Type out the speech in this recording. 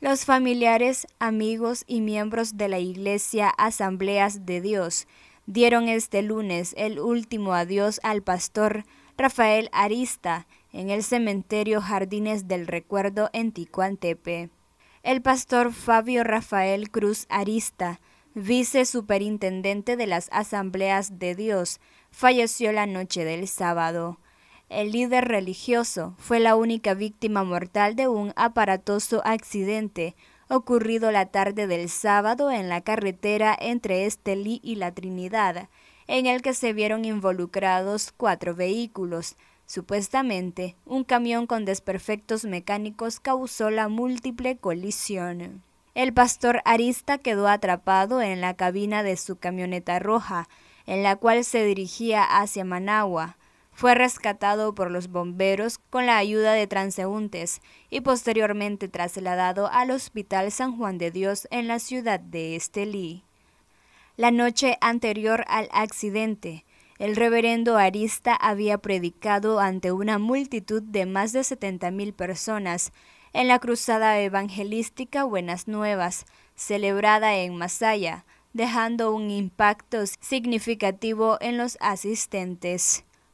los familiares, amigos y miembros de la Iglesia Asambleas de Dios dieron este lunes el último adiós al pastor Rafael Arista en el cementerio Jardines del Recuerdo en Ticuantepe. El pastor Fabio Rafael Cruz Arista, vice superintendente de las Asambleas de Dios, falleció la noche del sábado el líder religioso, fue la única víctima mortal de un aparatoso accidente ocurrido la tarde del sábado en la carretera entre Estelí y La Trinidad, en el que se vieron involucrados cuatro vehículos. Supuestamente, un camión con desperfectos mecánicos causó la múltiple colisión. El pastor Arista quedó atrapado en la cabina de su camioneta roja, en la cual se dirigía hacia Managua. Fue rescatado por los bomberos con la ayuda de transeúntes y posteriormente trasladado al Hospital San Juan de Dios en la ciudad de Estelí. La noche anterior al accidente, el reverendo Arista había predicado ante una multitud de más de 70.000 personas en la cruzada evangelística Buenas Nuevas, celebrada en Masaya, dejando un impacto significativo en los asistentes.